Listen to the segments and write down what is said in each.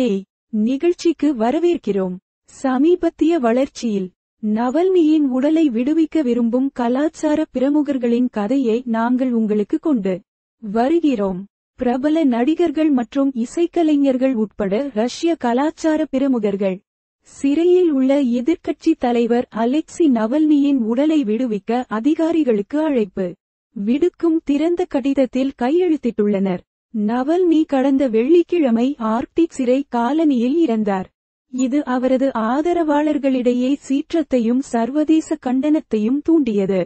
AI நிகழ்ச்சிக்கு வரவேற்கிறோம் சமீபத்திய வளர்ச்சியில் நவல்னியின் உடலை விடுவிக்க விரும்பும் கலாச்சார பிரமுகர்களின் கதையை நாங்கள் உங்களுக்கு கொண்டு வருகிறோம் பிரபல நடிகர்கள் மற்றும் இசைக்கலைஞர்கள் உட்பட ரஷ்ய கலாச்சார பிரமுகர்கள் சிறையில் உள்ள எதிர்க்கட்சி தலைவர் அலெக்சி நவல்னியின் உடலை விடுவிக்க அதிகாரிகளுக்கு அழைப்பு விடுக்கும் திறந்த கடிதத்தில் கையெழுத்திட்டுள்ளனர் நவல்னி கடந்த வெள்ளிக்கிழமை ஆர்க்டிக் சிறை காலனியில் இறந்தார் இது அவரது ஆதரவாளர்களிடையே சீற்றத்தையும் சர்வதேச கண்டனத்தையும் தூண்டியது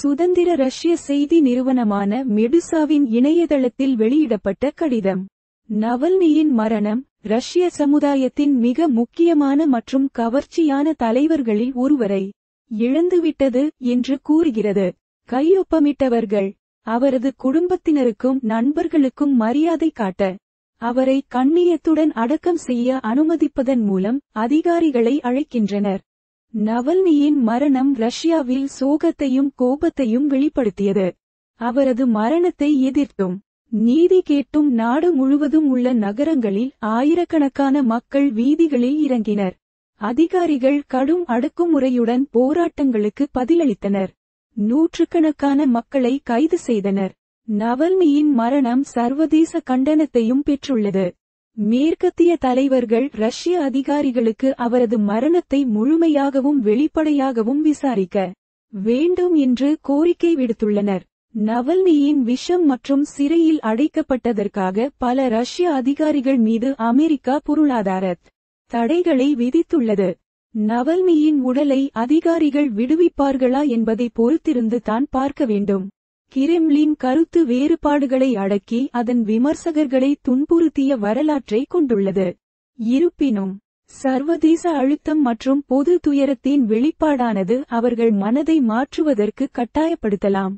சுதந்திர ரஷ்ய செய்தி நிறுவனமான மெடுசாவின் இணையதளத்தில் வெளியிடப்பட்ட கடிதம் நவல்னியின் மரணம் ரஷ்ய சமுதாயத்தின் மிக முக்கியமான மற்றும் கவர்ச்சியான தலைவர்களில் ஒருவரை இழந்துவிட்டது என்று கூறுகிறது கையொப்பமிட்டவர்கள் அவரது குடும்பத்தினருக்கும் நண்பர்களுக்கும் மரியாதை காட்ட அவரை கண்ணியத்துடன் அடக்கம் செய்ய அனுமதிப்பதன் மூலம் அதிகாரிகளை அழைக்கின்றனர் நவல்னியின் மரணம் ரஷ்யாவில் சோகத்தையும் கோபத்தையும் வெளிப்படுத்தியது அவரது மரணத்தை எதிர்த்தும் நீதி கேட்டும் நாடு முழுவதும் உள்ள நகரங்களில் ஆயிரக்கணக்கான மக்கள் வீதிகளில் இறங்கினர் அதிகாரிகள் கடும் அடக்குமுறையுடன் போராட்டங்களுக்கு பதிலளித்தனர் நூற்றுக்கணக்கான மக்களை கைது செய்தனர் நவல்மியின் மரணம் சர்வதேச கண்டனத்தையும் பெற்றுள்ளது மேற்கத்திய தலைவர்கள் ரஷ்ய அதிகாரிகளுக்கு அவரது மரணத்தை முழுமையாகவும் வெளிப்படையாகவும் விசாரிக்க வேண்டும் என்று கோரிக்கை விடுத்துள்ளனர் நவல்மியின் விஷம் மற்றும் சிறையில் அடைக்கப்பட்டதற்காக பல ரஷ்ய அதிகாரிகள் மீது அமெரிக்கா பொருளாதாரத் தடைகளை விதித்துள்ளது நவல்மியின் உடலை அதிகாரிகள் விடுவிப்பார்களா என்பதை பொறுத்திருந்து தான் பார்க்க வேண்டும் கிரெம்லின் கருத்து வேறுபாடுகளை அடக்கி அதன் விமர்சகர்களை துன்புறுத்திய வரலாற்றை கொண்டுள்ளது இருப்பினும் சர்வதேச அழுத்தம் மற்றும் பொது துயரத்தின் வெளிப்பாடானது அவர்கள் மனதை மாற்றுவதற்கு கட்டாயப்படுத்தலாம்